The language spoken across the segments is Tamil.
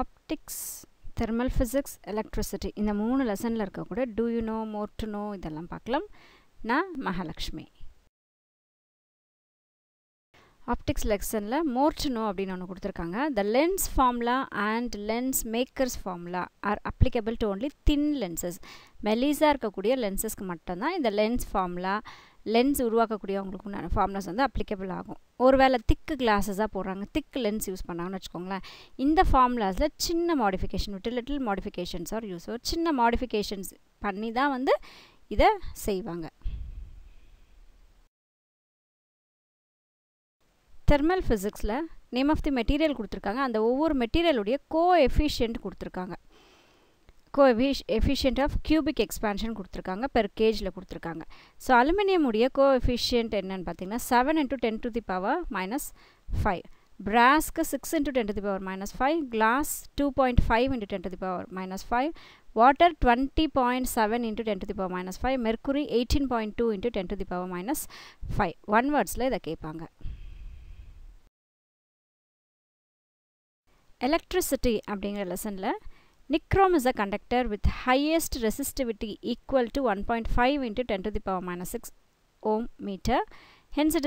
ஆப்டிக்ஸ் தெர்மல் ஃபிசிக்ஸ் எலக்ட்ரிசிட்டி இந்த மூணு லெசனில் இருக்கக்கூட do you know more to know இதெல்லாம் பார்க்கலாம் நான் மகாலக்ஷ்மி ஆப்டிக்ஸ் லெக்ஸனில் மோர்ச்சனோ அப்படின்னு ஒன்று கொடுத்துருக்காங்க the lens formula and lens makers formula are applicable to only thin lenses மெலீஸாக இருக்கக்கூடிய லென்சஸ்க்கு மட்டும்தான் இந்த லென்ஸ் ஃபார்முலா லென்ஸ் உருவாக்கக்கூடியவங்களுக்கு ஃபார்முலாஸ் வந்து அப்ளிகபிள் ஆகும் ஒரு வேளை திக்கு கிளாஸஸாக போடுறாங்க திக்கு லென்ஸ் யூஸ் பண்ணாங்கன்னு வச்சுக்கோங்களேன் இந்த ஃபார்முலாஸில் சின்ன மாடிஃபிகேஷன் விட்டு லிட்டில் மாடிஃபிகேஷன்ஸ் ஆர் யூஸ் சின்ன மாடிஃபிகேஷன்ஸ் பண்ணி தான் வந்து இதை செய்வாங்க தெர்மல் ஃபிசிக்ஸில் நேம் ஆஃப் தி மெட்டீரியல் கொடுத்துருக்காங்க அந்த ஒவ்வொரு மெட்டீரியலுடைய கோ எஃபிஷியன்ட் கொடுத்துருக்காங்க coefficient of cubic expansion கொடுத்துருக்காங்க பெர் கேஜில் கொடுத்துருக்காங்க ஸோ அலுமினியமுடைய கோ எஃபிஷியன்ட் என்னென்னு பார்த்தீங்கன்னா seven into ten to the power minus five பிராஸ்க்கு six into ten to the power minus five glass two point five into ten to the power minus five water twenty point seven into ten to the power minus five mercury eighteen point two into ten to the power minus five one வேர்ட்ஸில் இதை கேட்பாங்க electricity அப்படிங்கிற லெசன்ல nichrome is a conductor with highest resistivity equal to one point five to ten power minus 6 ohm six ohm meter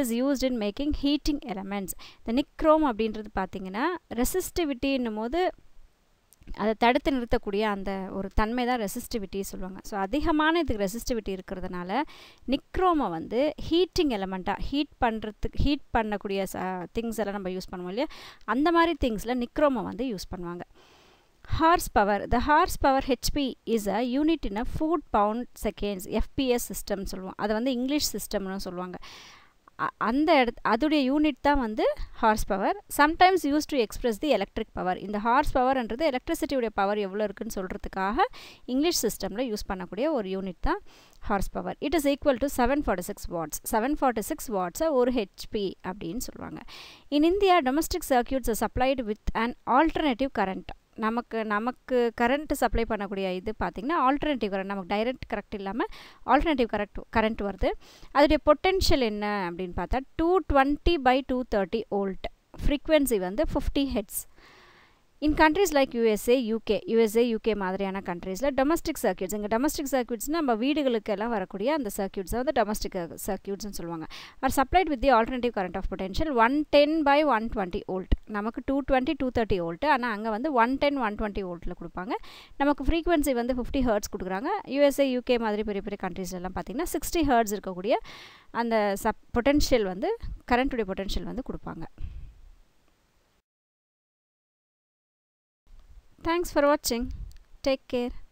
is used is making in making heating elements இந்த நிக்ரோம் அப்படின்றது இன்னுமோது ரெசிஸ்டிவிட்டின்னும் போது அதை தடுத்து நிறுத்தக்கூடிய அந்த ஒரு தன்மை தான் ரெசிஸ்டிவிட்டி சொல்லுவாங்க ஸோ அதிகமான இதுக்கு ரெசிஸ்டிவிட்டி இருக்கிறதுனால நிக்ரோமை வந்து ஹீட்டிங் எலமெண்ட்டாக ஹீட் பண்ணுறதுக்கு ஹீட் பண்ணக்கூடிய ச திங்ஸ் எல்லாம் நம்ம யூஸ் பண்ணுவோம் இல்லையா அந்த மாதிரி திங்ஸில் நிக்ரோமை வந்து யூஸ் பண்ணுவாங்க horsepower the horsepower HP is a unit in a foot pound seconds FPS system சொல்லுவோம் அதை வந்து இங்கிலீஷ் சிஸ்டம்னு சொல்லுவாங்க அந்த இடத் அதோடைய யூனிட் தான் வந்து horsepower sometimes use to express the electric power இந்த ஹார்ஸ் பவர்ன்றது எலக்ட்ரிசிட்டியுடைய பவர் எவ்வளோ இருக்குன்னு சொல்கிறதுக்காக இங்கிலீஷ் சிஸ்டமில் யூஸ் பண்ணக்கூடிய ஒரு யூனிட் தான் horsepower it is equal to seven forty six watts seven forty six வாட்ஸை ஒரு ஹெச்பி அப்படின்னு சொல்லுவாங்க in India domestic circuits supplied with and alternative current நமக்கு நமக்கு கரண்ட் சப்ளை பண்ணக்கூடிய இது பார்த்திங்கன்னா ஆல்டர்னேட்டிவ் கரண்ட் நமக்கு டைரக்ட் கரெக்ட் இல்லாமல் ஆல்டர்னேட்டிவ் கரெக்ட் கரண்ட் வருது அதோடைய பொட்டென்ஷியல் என்ன அப்படின்னு பார்த்தா two twenty by two thirty volt frequency வந்து fifty hertz in countries like USA UK USA UK மாதிரியான கண்ட்ரீஸில் டொமஸ்டிக் சர்க்கியூட்ஸ் இங்கே டொமஸ்டிக் சர்க்கியூட்ஸ் நம்ம வீடுகளுக்கு எல்லாம் வரக்கூடிய அந்த சர்க்கியூட்ஸை வந்து டொமஸ்டிக் சர்க்கியூட்ஸ்னு சொல்லுவாங்க are supplied with the alternative current of potential one ten by one twenty volt நமக்கு two twenty two thirty volt ஆனால் அங்கே வந்து ஒன் டென் ஒன் டுவெண்ட்டி ஓல்ட்டில் கொடுப்பாங்க நமக்கு ஃப்ரீக்வன்சி வந்து ஃபிஃப்டி ஹர்ட்ஸ் கொடுக்குறாங்க யூஎஸ்ஏ யூகே மாதிரி பெரிய பெரிய கண்ட்ரீஸ்லாம் பார்த்திங்கன்னா சிக்ஸ்டி ஹர்ட்ஸ் இருக்கக்கூடிய அந்த சப் பொட்டென்ஷியல் வந்து கரண்ட்டுடைய பொட்டென்ஷியல் வந்து கொடுப்பாங்க Thanks for watching. Take care.